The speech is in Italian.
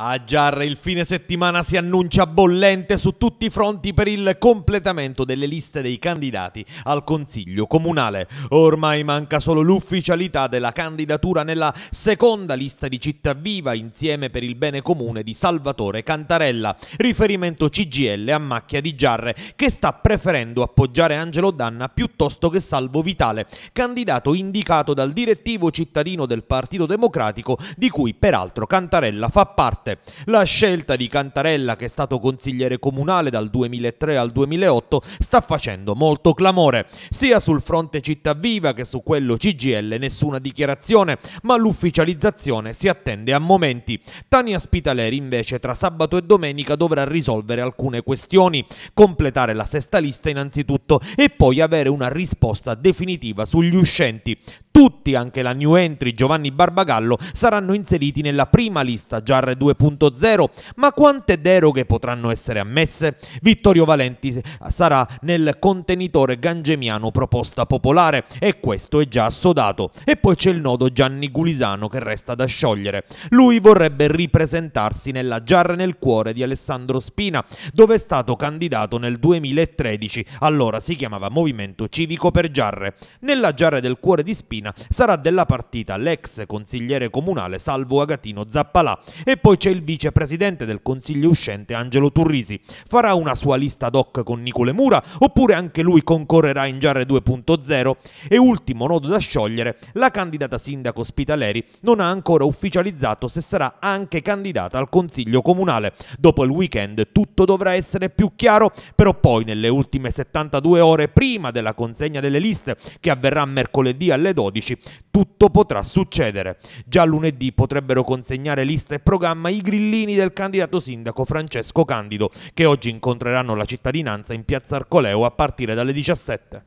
A Giarre il fine settimana si annuncia bollente su tutti i fronti per il completamento delle liste dei candidati al Consiglio Comunale. Ormai manca solo l'ufficialità della candidatura nella seconda lista di Città Viva insieme per il bene comune di Salvatore Cantarella, riferimento CGL a macchia di Giarre che sta preferendo appoggiare Angelo Danna piuttosto che Salvo Vitale, candidato indicato dal direttivo cittadino del Partito Democratico di cui peraltro Cantarella fa parte parte. La scelta di Cantarella, che è stato consigliere comunale dal 2003 al 2008, sta facendo molto clamore. Sia sul fronte Città Viva che su quello CGL nessuna dichiarazione, ma l'ufficializzazione si attende a momenti. Tania Spitaleri invece tra sabato e domenica dovrà risolvere alcune questioni, completare la sesta lista innanzitutto e poi avere una risposta definitiva sugli uscenti. Tutti, anche la new entry Giovanni Barbagallo, saranno inseriti nella prima lista già reduce 2.0, ma quante deroghe potranno essere ammesse? Vittorio Valenti sarà nel contenitore gangemiano proposta popolare e questo è già assodato. E poi c'è il nodo Gianni Gulisano che resta da sciogliere. Lui vorrebbe ripresentarsi nella Giarra nel cuore di Alessandro Spina, dove è stato candidato nel 2013, allora si chiamava Movimento Civico per Giarre. Nella giarra del cuore di Spina sarà della partita l'ex consigliere comunale Salvo Agatino Zappalà e poi c'è il vicepresidente del Consiglio uscente Angelo Turrisi. Farà una sua lista ad hoc con Nicole Mura oppure anche lui concorrerà in Giarre 2.0? E ultimo nodo da sciogliere, la candidata sindaco Spitaleri non ha ancora ufficializzato se sarà anche candidata al Consiglio Comunale. Dopo il weekend tutto dovrà essere più chiaro, però poi nelle ultime 72 ore prima della consegna delle liste, che avverrà mercoledì alle 12, tutto potrà succedere. Già lunedì potrebbero consegnare lista e programma i grillini del candidato sindaco Francesco Candido, che oggi incontreranno la cittadinanza in piazza Arcoleo a partire dalle 17.